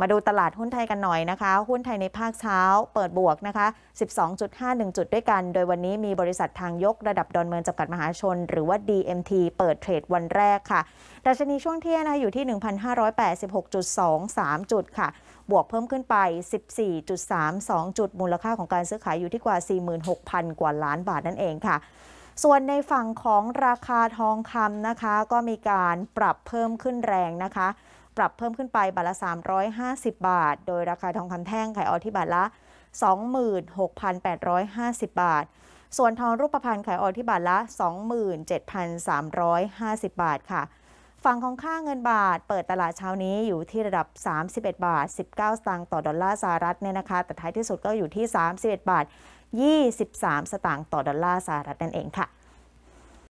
มาดูตลาดหุ้นไทยกันหน่อยนะคะ หุ้นไทยในภาคเช้าเปิดบวกนะคะ 12.51 จุดด้วยกัน โดยวันนี้มีบริษัททางยกระดับดอนเมืองจำกัดมหาชน หรือว่า DMT เปิดเทรดวันแรกค่ะ ดัชนีช่วงเที่ยงนะคะอยู่ที่ 1,586.23 จุดค่ะ บวกเพิ่มขึ้นไป 14.32 จุดมูลค่าของการซื้อขายอยู่ที่กว่า 46,000 กว่าล้านบาทนั่นเองค่ะ ส่วนในฝั่งของราคาทองคำนะคะ ก็มีการปรับเพิ่มขึ้นแรงนะคะปรับเพิ่มขึ้นไปบาทละ350 บาท โดยราคาทองคำแท่งขายออกที่บาทละ 26,850 บาท ส่วนทองรูปพรรณขายออกที่บาท ละ 27,350 บาทค่ะ ฝั่งของค่าเงินบาท เปิดตลาดเช้านี้อยู่ที่ระดับ 31 บาท19สตางค์ต่อดอลลาร์สหรัฐเนี่ยนะคะ แต่ท้ายที่สุดก็อยู่ที่31บาท 23 สตางค์ต่อดอลลาร์สหรัฐนั่นเองค่ะ